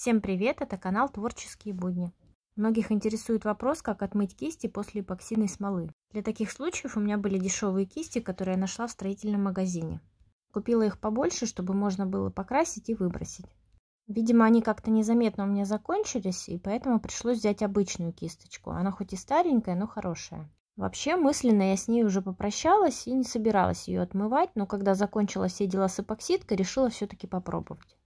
Всем привет, это канал Творческие будни. Многих интересует вопрос, как отмыть кисти после эпоксидной смолы. Для таких случаев у меня были дешевые кисти, которые я нашла в строительном магазине. Купила их побольше, чтобы можно было покрасить и выбросить. Видимо, они как-то незаметно у меня закончились, и поэтому пришлось взять обычную кисточку. Она хоть и старенькая, но хорошая. Вообще, мысленно я с ней уже попрощалась и не собиралась ее отмывать, но когда закончила все дела с эпоксидкой, решила все-таки попробовать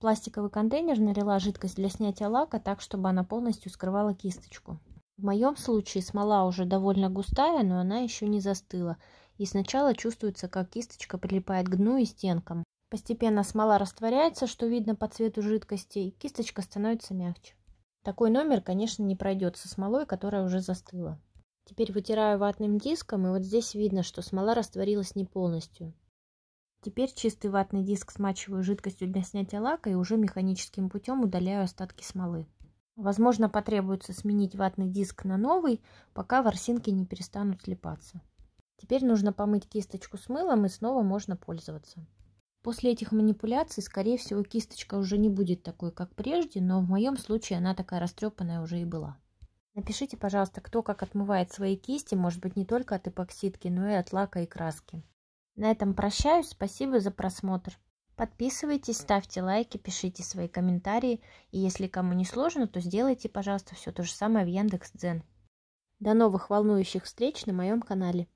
пластиковый контейнер налила жидкость для снятия лака так, чтобы она полностью скрывала кисточку. В моем случае смола уже довольно густая, но она еще не застыла. И сначала чувствуется, как кисточка прилипает к дну и стенкам. Постепенно смола растворяется, что видно по цвету жидкости, и кисточка становится мягче. Такой номер, конечно, не пройдет со смолой, которая уже застыла. Теперь вытираю ватным диском, и вот здесь видно, что смола растворилась не полностью. Теперь чистый ватный диск смачиваю жидкостью для снятия лака и уже механическим путем удаляю остатки смолы. Возможно, потребуется сменить ватный диск на новый, пока ворсинки не перестанут слипаться. Теперь нужно помыть кисточку с мылом и снова можно пользоваться. После этих манипуляций, скорее всего, кисточка уже не будет такой, как прежде, но в моем случае она такая растрепанная уже и была. Напишите, пожалуйста, кто как отмывает свои кисти, может быть, не только от эпоксидки, но и от лака и краски. На этом прощаюсь. Спасибо за просмотр. Подписывайтесь, ставьте лайки, пишите свои комментарии. И если кому не сложно, то сделайте, пожалуйста, все то же самое в Яндекс.Дзен. До новых волнующих встреч на моем канале.